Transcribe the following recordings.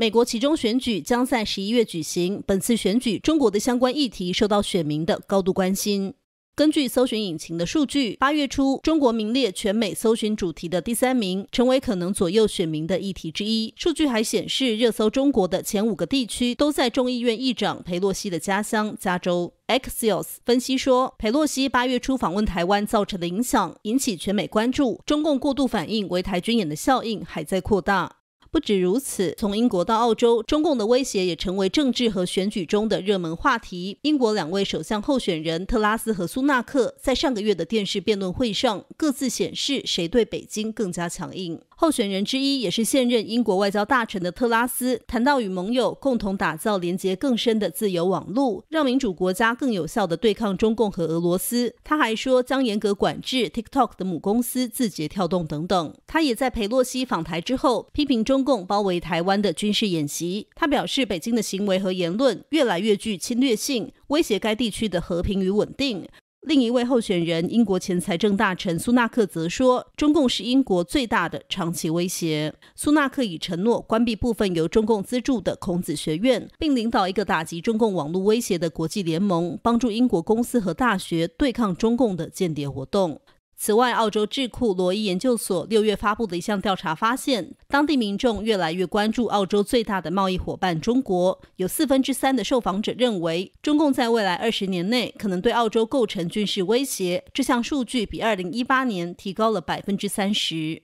美国其中选举将在十一月举行。本次选举，中国的相关议题受到选民的高度关心。根据搜寻引擎的数据，八月初，中国名列全美搜寻主题的第三名，成为可能左右选民的议题之一。数据还显示，热搜中国的前五个地区都在众议院议长佩洛西的家乡加州。Axios 分析说，佩洛西八月初访问台湾造成的影响引起全美关注，中共过度反应、围台军演的效应还在扩大。不止如此，从英国到澳洲，中共的威胁也成为政治和选举中的热门话题。英国两位首相候选人特拉斯和苏纳克在上个月的电视辩论会上，各自显示谁对北京更加强硬。候选人之一也是现任英国外交大臣的特拉斯，谈到与盟友共同打造连接更深的自由网络，让民主国家更有效地对抗中共和俄罗斯。他还说将严格管制 TikTok 的母公司字节跳动等等。他也在佩洛西访台之后，批评中。中共包围台湾的军事演习，他表示，北京的行为和言论越来越具侵略性，威胁该地区的和平与稳定。另一位候选人，英国前财政大臣苏纳克则说，中共是英国最大的长期威胁。苏纳克已承诺关闭部分由中共资助的孔子学院，并领导一个打击中共网络威胁的国际联盟，帮助英国公司和大学对抗中共的间谍活动。此外，澳洲智库罗伊研究所六月发布的一项调查发现，当地民众越来越关注澳洲最大的贸易伙伴中国。有四分之三的受访者认为，中共在未来二十年内可能对澳洲构成军事威胁。这项数据比二零一八年提高了百分之三十。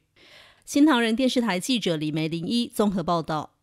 新唐人电视台记者李梅玲一综合报道。